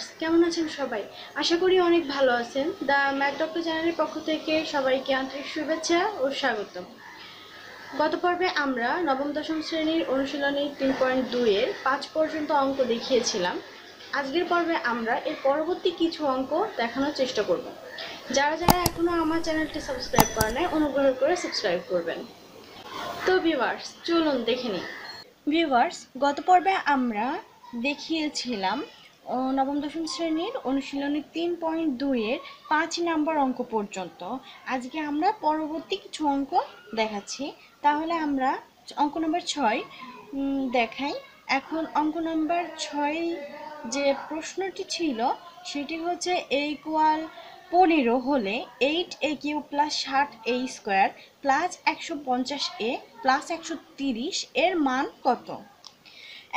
viewers কেমন আছেন সবাই আশা করি অনেক ভালো আছেন দ্য ম্যাক ডক্টর চ্যানেলের পক্ষ থেকে সবাইকে আন্তরিক শুভেচ্ছা ও স্বাগতম গত পর্বে আমরা নবম দশম শ্রেণীর অনুশীলনী তিন পয়েন্ট দুইয়ের পাঁচ পর্যন্ত অঙ্ক দেখিয়েছিলাম আজকের পর্বে আমরা এর পরবর্তী কিছু অঙ্ক দেখানোর চেষ্টা করব যারা যারা এখনও আমার চ্যানেলটি সাবস্ক্রাইব করে নেয় অনুগ্রহ করে সাবস্ক্রাইব করবেন তো ভিউয়ার্স চলুন দেখে নিই ভিউয়ার্স গত পর্বে আমরা দেখিয়েছিলাম নবম দশম শ্রেণীর অনুশীলনী তিন পয়েন্ট দুইয়ের পাঁচ নাম্বার অঙ্ক পর্যন্ত আজকে আমরা পরবর্তী কিছু অঙ্ক দেখাচ্ছি তাহলে আমরা অঙ্ক নম্বর ছয় দেখাই এখন অঙ্ক নম্বর ছয় যে প্রশ্নটি ছিল সেটি হচ্ছে এ পনেরো হলে এইট এ কিউ প্লাস ষাট এ স্কোয়ার প্লাস একশো পঞ্চাশ এ প্লাস একশো তিরিশ এর মান কত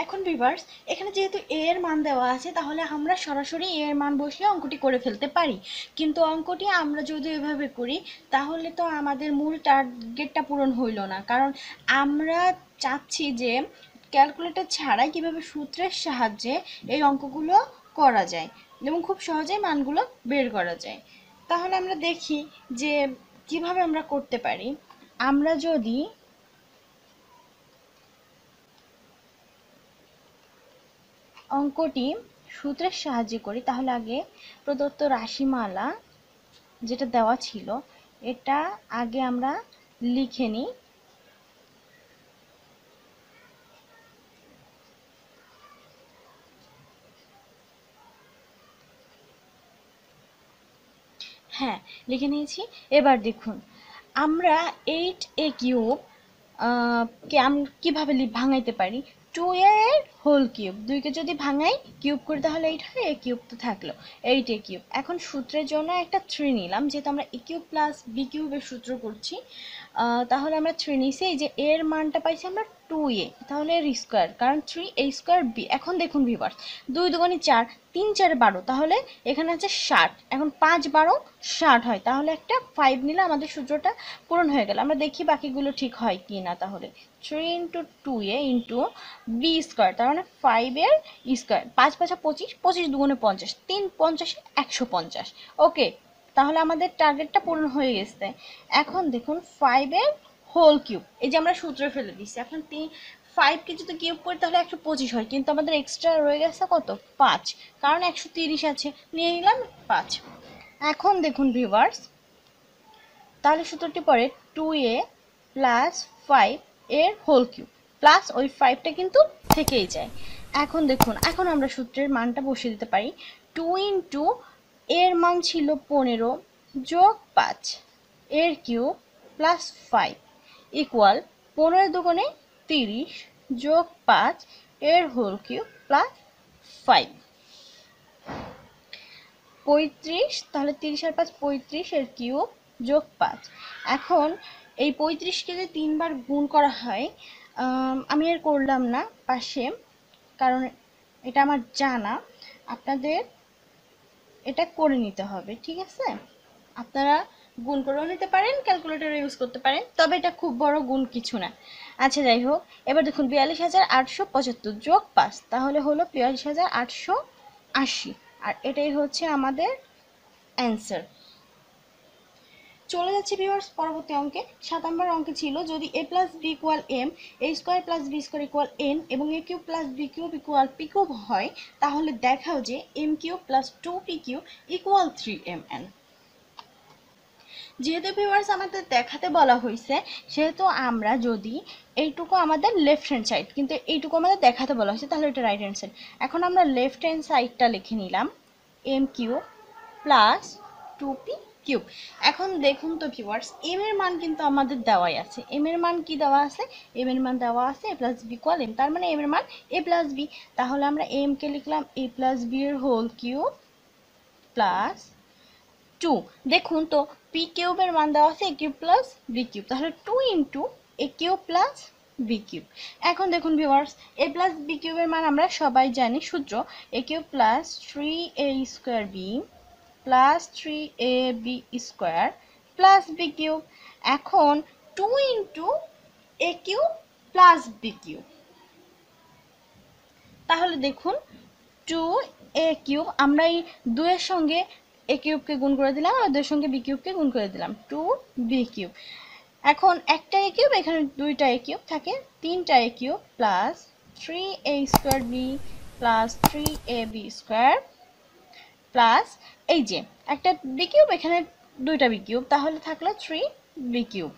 এখন রিভার্স এখানে যেহেতু এ এর মান দেওয়া আছে তাহলে আমরা সরাসরি এ এর মান বসিয়ে অঙ্কটি করে ফেলতে পারি কিন্তু অঙ্কটি আমরা যদি এভাবে করি তাহলে তো আমাদের মূল টার্গেটটা পূরণ হইল না কারণ আমরা চাচ্ছি যে ক্যালকুলেটর ছাড়াই কিভাবে সূত্রের সাহায্যে এই অঙ্কগুলো করা যায় এবং খুব সহজেই মানগুলো বের করা যায় তাহলে আমরা দেখি যে কিভাবে আমরা করতে পারি আমরা যদি অঙ্কটি সূত্রের সাহায্যে করি তাহলে আগে প্রদত্ত রাশিমালা যেটা দেওয়া ছিল এটা আগে আমরা লিখে নিই হ্যাঁ লিখে নিয়েছি এবার দেখুন আমরা এইট এ কিউব কে আমি কীভাবে ভাঙাইতে পারি টু এর হোল কিউব দুইকে যদি ভাঙাই কিউব করি তাহলে এইট হয় এ কিউব তো থাকলো এইট এ কিউব এখন সূত্রের জন্য একটা থ্রি নিলাম যেহেতু আমরা এ কিউব প্লাস বি কিউবের সূত্র করছি তাহলে আমরা থ্রি নিছি এই যে এর মানটা পাইছি আমরা টু এ তাহলে এর স্কোয়ার কারণ থ্রি এ স্কোয়ার বি এখন দেখুন ভিভার্স দুই দুগুণে চার তিন চার বারো তাহলে এখানে আছে ষাট এখন পাঁচ বারো ষাট হয় তাহলে একটা ফাইভ নিলে আমাদের সূত্রটা পূরণ হয়ে গেল আমরা দেখি বাকিগুলো ঠিক হয় কি না তাহলে three into two A into B square তার মানে কারণে ফাইভের স্কোয়ার পাঁচ পাঁচা পঁচিশ পঁচিশ দুগুণে পঞ্চাশ তিন পঞ্চাশে একশো পঞ্চাশ ওকে তাহলে আমাদের টার্গেটটা পূরণ হয়ে গেছে এখন দেখুন ফাইভের হোল কিউব এই যে আমরা সূত্রে ফেলে দিচ্ছি এখন তিন ফাইভ কে যদি কিউব করি তাহলে একশো পঁচিশ হয় কিন্তু আমাদের এক্সট্রা রয়ে গেছে কত পাঁচ কারণ একশো তিরিশ আছে নিয়ে নিলাম পাঁচ এখন দেখুন ভিভার্স তাহলে সূত্রটি পরে টু এ প্লাস ফাইভ এর হোল কিউব প্লাস ওই ফাইভটা কিন্তু থেকেই যায় এখন দেখুন এখন আমরা সূত্রের মানটা বসিয়ে দিতে পারি টু ইন্টু এর মান ছিল পনেরো যোগ পাঁচ এর কিউ প্লাস ফাইভ ইকুয়াল পনেরো দোকানে তিরিশ যোগ পাঁচ এর হোল কিউ প্লাস ফাইভ পঁয়ত্রিশ তাহলে তিরিশ আর পাঁচ পঁয়ত্রিশ এর কিউ যোগ পাঁচ এখন এই পঁয়ত্রিশকে যে তিনবার গুণ করা হয় আমি আর করলাম না পাশে কারণ এটা আমার জানা আপনাদের এটা করে নিতে হবে ঠিক আছে আপনারা গুণ করেও নিতে পারেন ক্যালকুলেটার ইউজ করতে পারেন তবে এটা খুব বড় গুণ কিছু না আচ্ছা যাই হোক এবার দেখুন বিয়াল্লিশ হাজার আটশো পঁচাত্তর যোগ পাঁচ তাহলে হলো বিয়াল্লিশ হাজার আটশো আশি আর এটাই হচ্ছে আমাদের অ্যান্সার চলে যাচ্ছে বিভার্স পরবর্তী অঙ্কে সাত নম্বর অঙ্কে ছিল যদি A plus B equal M A square plus B square equal N এবং A cube plus B cube equal P cube হয় তাহলে দেখাও যে M cube plus two P Q equal three M N যেহেতু ভিউয়ার্স আমাদের দেখাতে বলা হয়েছে সেহেতু আমরা যদি এইটুকু আমাদের লেফট হ্যান্ড সাইড কিন্তু এইটুকু আমাদের দেখাতে বলা হয়েছে তাহলে এটা রাইট হ্যান্ড সাইড এখন আমরা লেফট হ্যান্ড সাইডটা লিখে নিলাম M Q plus two P cube এখন দেখুন তো ভিউয়ার্স এম এর মান কিন্তু আমাদের দেওয়াই আছে এম এর মান কি দেওয়া আছে এম এর মান দেওয়া আছে A plus B equal M তার মানে এম এর মান এ প্লাস বি তাহলে আমরা এম কে লিখলাম এ প্লাস বি এর হোল কিউব প্লাস টু দেখুন তো পি কিউবের মান দেওয়া আছে A cube plus B cube তাহলে two into A cube plus B cube এখন দেখুন ভিউয়ার্স এ প্লাস বি কিউবের মান আমরা সবাই জানি সূত্র A cube plus three A square B plus three A B square plus B cube এখন two into A cube plus B cube তাহলে দেখুন টু এ কিউব আমরা এই দুয়ের সঙ্গে এ কিউবকে গুণ করে দিলাম আর দুয়ের সঙ্গে বি কিউবকে গুণ করে দিলাম টু বি কিউব এখন একটা এ কিউব এখানে দুইটা এ কিউব থাকে তিনটা A cube plus three A square B plus three A B square plus এই যে একটা বি কিউব এখানে দুইটা বি কিউব তাহলে থাকলো থ্রি বি কিউব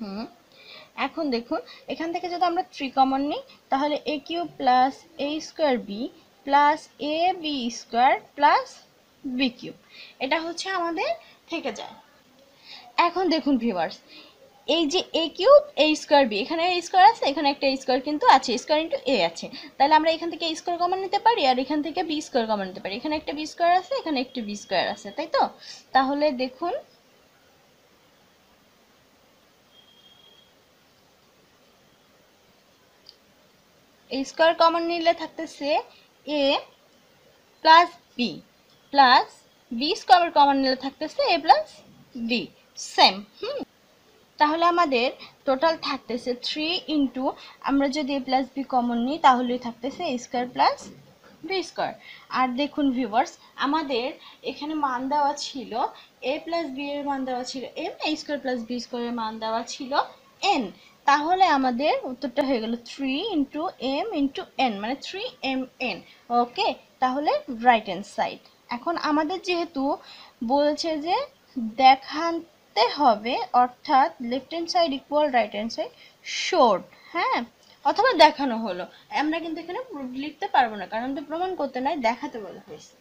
হুম এখন দেখুন এখান থেকে যদি আমরা থ্রি কমন নিই তাহলে A cube plus A square B plus A B square plus B cube এটা হচ্ছে আমাদের থেকে যায় এখন দেখুন ভিউয়ার্স এই যে A cube A square B এখানে এ স্কোয়ার আছে এখানে একটা স্কোয়ার কিন্তু আছে স্কোয়ার ইন্টু এ আছে তাহলে আমরা এখান থেকে স্কোয়ার কমন নিতে পারি আর এখান থেকে বি স্কোয়ার কমন নিতে পারি এখানে একটা বি স্কোয়ার আছে এখানে একটা বি স্কোয়ার আছে তাই তো তাহলে দেখুন এই স্কোয়ার কমন নিলে থাকতেছে A plus B plus B square common নিলে থাকতেছে A plus B same hmm তাহলে আমাদের টোটাল থাকতেছে থ্রি ইন্টু আমরা যদি এ প্লাস বি কমন নিই তাহলে থাকতেছে A square plus B square আর দেখুন ভিউয়ার্স আমাদের এখানে মান দেওয়া ছিল এ প্লাস বি এর মান দেওয়া ছিল M A square plus B স্কোয়ারের মান দেওয়া ছিল এন তাহলে আমাদের উত্তরটা হয়ে গেল three into M into N মানে থ্রি এম এন ওকে তাহলে রাইট হ্যান্ড সাইড এখন আমাদের যেহেতু বলছে যে দেখান করতে হবে অর্থাৎ left hand side equal right hand side showed হ্যাঁ অথবা দেখানো হলো আমরা কিন্তু এখানে লিখতে পারবো না কারণ আমাদের প্রমাণ করতে নাই দেখাতে বলা হয়েছে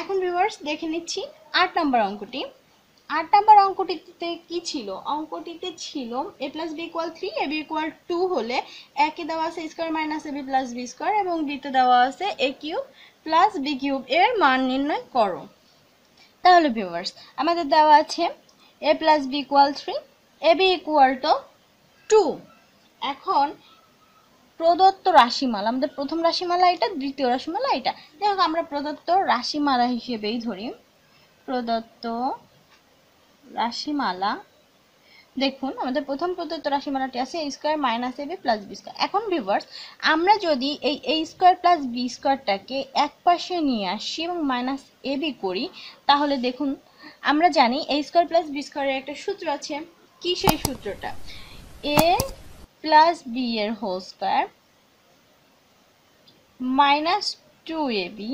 এখন ভিউয়ার্স দেখে নিচ্ছি আট নাম্বার অঙ্কটি আট নাম্বার অঙ্কটিতে কি ছিল অঙ্কটিতে ছিল A plus B equal three A B equal two হলে একে দেওয়া আছে square minus A B plus B square এবং দ্বিতীয় দেওয়া আছে A cube plus B cube এর মান নির্ণয় করো তাহলে ভিউয়ার্স আমাদের দেওয়া আছে A plus B equal three A B equal two two এখন প্রদত্ত রাশিমালা আমাদের প্রথম রাশিমালা এটা দ্বিতীয় রাশিমালা এটা যাই আমরা প্রদত্ত রাশিমালা হিসেবেই ধরি প্রদত্ত রাশিমালা দেখুন আমাদের প্রথম প্রদত্ত রাশিমালাটি আছে A square minus A B plus B square এখন ভিভার্স আমরা যদি এই এ স্কোয়ার প্লাস বি স্কোয়ারটাকে এক পাশে নিয়ে আসি এবং মাইনাস এ বি করি তাহলে দেখুন আমরা জানি এ স্কোয়ার প্লাস বি স্কোয়ারের একটা সূত্র আছে কি সেই সূত্রটা এ প্লাস বি এর whole square minus two A B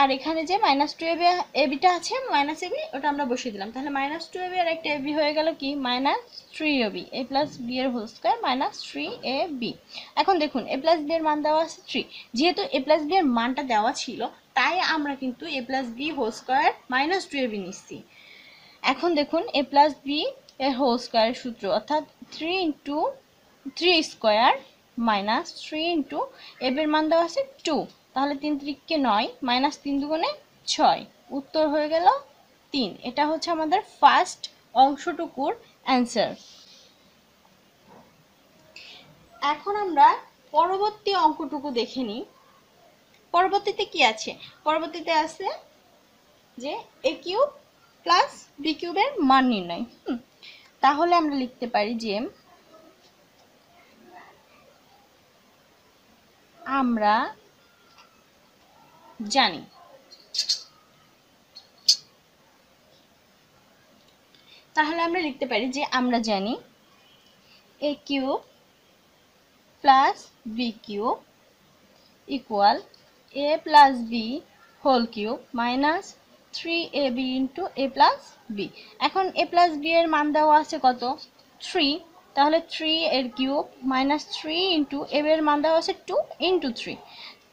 আর এখানে যে মাইনাস টু এবি এবিটা আছে মাইনাস এবি ওটা আমরা বসিয়ে দিলাম তাহলে মাইনাস টু এবি আর একটা এবি হয়ে গেল কি minus three A B A plus B এর whole square minus three A B এখন দেখুন এ প্লাস বি এর মান দেওয়া আছে থ্রি যেহেতু এ প্লাস বি এর মানটা দেওয়া ছিল তাই আমরা কিন্তু A plus B whole square minus two A B নিচ্ছি এখন দেখুন এ প্লাস বি এর হোল স্কোয়ারের সূত্র অর্থাৎ three into three square minus three into এবের মান দেওয়া আছে টু তাহলে তিন ত্রিককে নয় মাইনাস তিন দুগুণে ছয় উত্তর হয়ে গেল তিন এটা হচ্ছে আমাদের ফার্স্ট অংশটুকুর অ্যান্সার এখন আমরা পরবর্তী অঙ্কটুকু দেখে নিই পরবর্তীতে কি আছে পরবর্তীতে আছে যে এ কিউব প্লাস বি কিউবের মান নির্ণয় তাহলে আমরা লিখতে পারি যে আমরা জানি তাহলে আমরা লিখতে পারি যে আমরা জানি A cube plus B cube equal A plus B whole cube minus three A B into A plus B এখন এ প্লাস বি এর মান দেওয়া আছে কত থ্রি তাহলে থ্রি এর cube minus three into A এর মান দেওয়া আছে টু ইন্টু থ্রি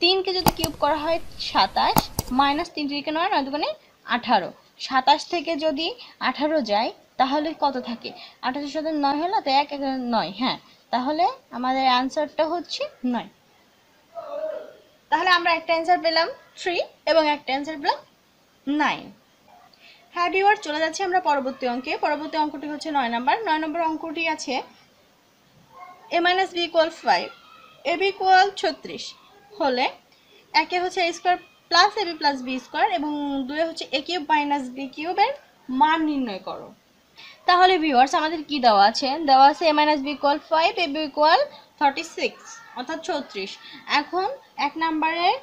তিনকে যদি কিউব করা হয় সাতাশ মাইনাস তিন তিনকে নয় নয় দুগুণে আঠারো সাতাশ থেকে যদি আঠারো যায় তাহলে কত থাকে আঠারোর সাথে নয় হলো তো এক নয় হ্যাঁ তাহলে আমাদের অ্যান্সারটা হচ্ছে নয় তাহলে আমরা একটা অ্যান্সার পেলাম থ্রি এবং একটা অ্যান্সার পেলাম নাইন হ্যাঁ ডিওয়ার চলে যাচ্ছি আমরা পরবর্তী অঙ্কে পরবর্তী অঙ্কটি হচ্ছে নয় নাম্বার নয় নম্বর অঙ্কটি আছে A minus B equal five A B equal ছত্রিশ হলে একে হচ্ছে A square plus A B plus B square এবং দুয়ে হচ্ছে এ কিউব মাইনাস বি কিউবের মান নির্ণয় করো তাহলে ভিউয়ার্স আমাদের কি দেওয়া আছে দেওয়া আছে A minus B equal five A B equal thirty six অর্থাৎ ছত্রিশ এখন এক নাম্বারের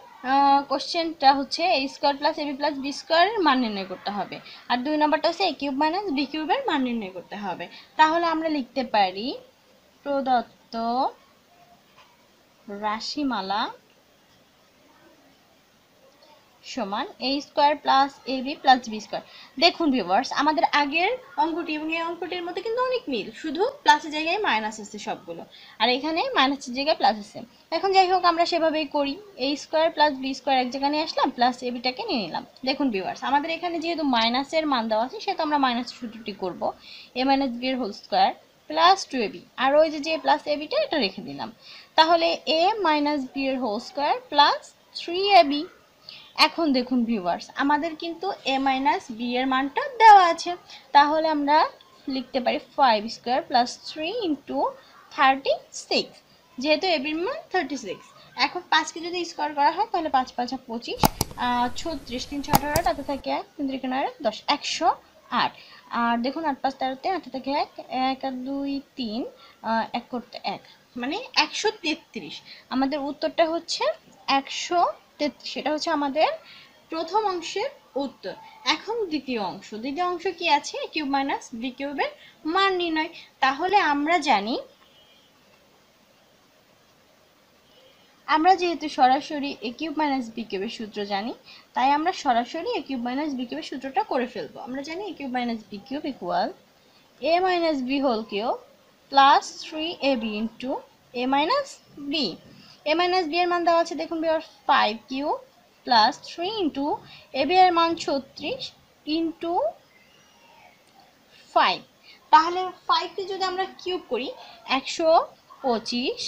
কোশ্চেনটা হচ্ছে A square plus A B plus B স্কোয়ারের মান নির্ণয় করতে হবে আর দুই নম্বরটা হচ্ছে এ কিউব মাইনাস বি কিউবের মান নির্ণয় করতে হবে তাহলে আমরা লিখতে পারি প্রদত্ত রাশিমালা সমান A square plus A B plus B square দেখুন ভিউয়ার্স আমাদের আগের অঙ্কটি এবং এই অঙ্কটির মধ্যে কিন্তু অনেক মিল শুধু প্লাসের জায়গায় মাইনাস আছে সবগুলো আর এখানে মাইনাসের জায়গায় প্লাস আছে এখন যাই হোক আমরা সেভাবেই করি A square plus B square এক জায়গায় নিয়ে আসলাম প্লাস এ বিটাকে নিয়ে নিলাম দেখুন ভিউয়ার্স আমাদের এখানে যেহেতু মাইনাসের মান দেওয়া আছে সেহেতু আমরা মাইনাস সূত্রটি করব এ মাইনাস বি এর whole square plus two A B আর ওই যে যে প্লাস এ বিটা এটা রেখে দিলাম তাহলে এ মাইনাস বি এর whole square plus three A B এখন দেখুন ভিউয়ার্স আমাদের কিন্তু এ মাইনাস বি এর মানটা দেওয়া আছে তাহলে আমরা লিখতে পারি five square plus three into thirty six যেহেতু এবির মান থার্টি সিক্স এখন পাঁচকে যদি স্কোয়ার করা হয় তাহলে পাঁচ পাঁচ পঁচিশ ছত্রিশ তিন ছয় আঠারো তাতে থাকে এক তিন তিরিশ দশ একশো আট আর দেখুন আট পাঁচ তেরোতে হাতে থাকে এক এক দুই তিন এক করতে এক মানে একশো তেত্রিশ আমাদের উত্তরটা হচ্ছে একশো সেটা হচ্ছে আমাদের প্রথম অংশের উত্তর এখন দ্বিতীয় অংশ দ্বিতীয় অংশ কি আছে কিউব মাইনাস বি কিউবের মান নির্ণয় তাহলে আমরা জানি আমরা যেহেতু সরাসরি এ কিউব মাইনাস বি কিউবের সূত্র জানি তাই আমরা সরাসরি এ কিউব মাইনাস বি কিউবের সূত্রটা করে ফেলবো আমরা জানি A cube minus B cube equal A minus B whole cube plus three A B into A minus B A minus B এর মান দেওয়া আছে দেখুন বিয়ার five cube plus three into A B এর মান ছত্রিশ ইন্টু ফাইভ তাহলে ফাইভকে যদি আমরা কিউব করি একশো পঁচিশ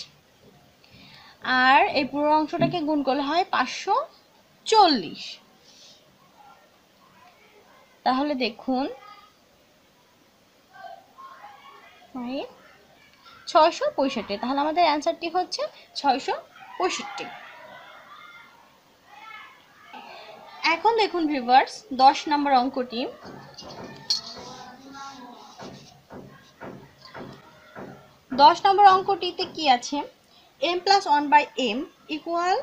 আর এই পুরো অংশটাকে গুণ করলে হয় পাঁচশো চল্লিশ তাহলে দেখুন ফাইভ ছয়শো পঁয়ষট্টি তাহলে আমাদের অ্যান্সারটি হচ্ছে ছয়শো পঁয়ষট্টি এখন দেখুন ভিভার্স দশ নম্বর অঙ্কটি দশ নম্বর অঙ্কটিতে কি আছে M plus one by M equal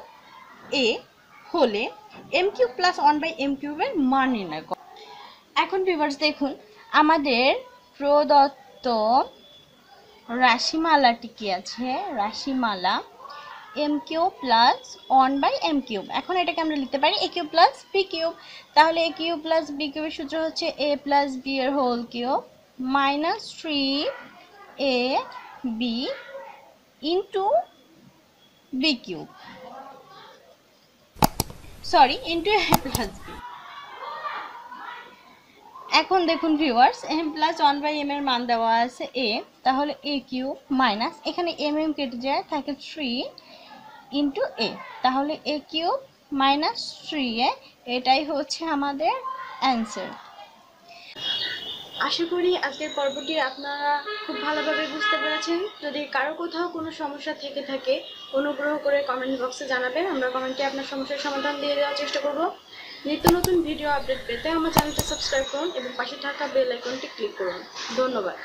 A হলে M cube plus one by M কিউবের মান নির্ণয় কর এখন ভিভার্স দেখুন আমাদের প্রদত্ত রাশিমালাটি কি আছে রাশিমালা M cube plus one by M cube এখন এটাকে আমরা লিখতে পারি A cube plus B cube তাহলে এ কিউব প্লাস বি কিউবের সূত্র হচ্ছে এ প্লাস বি এর whole cube minus three A B into B cube sorry into A plus B এখন দেখুন viewers M plus one by M এর মান দেওয়া আছে এ তাহলে এ কিউ মাইনাস এখানে এম এম কেটে যায় থাকে থ্রি ইন্টু এ তাহলে A cube minus three A এটাই হচ্ছে আমাদের অ্যান্সার আশা করি আজকের পর্বটি আপনারা খুব ভালোভাবে বুঝতে পেরেছেন যদি কারো কোথাও কোনো সমস্যা থেকে থাকে অনুগ্রহ করে কমেন্ট বক্সে জানাবেন আমরা কমেন্টে আপনার সমস্যার সমাধান দিয়ে দেওয়ার চেষ্টা করব নিত্য নতুন ভিডিও আপডেট পেতে আমার চ্যানেলটা সাবস্ক্রাইব করুন এবং পাশে থাকা বেল আইকনটি ক্লিক করুন ধন্যবাদ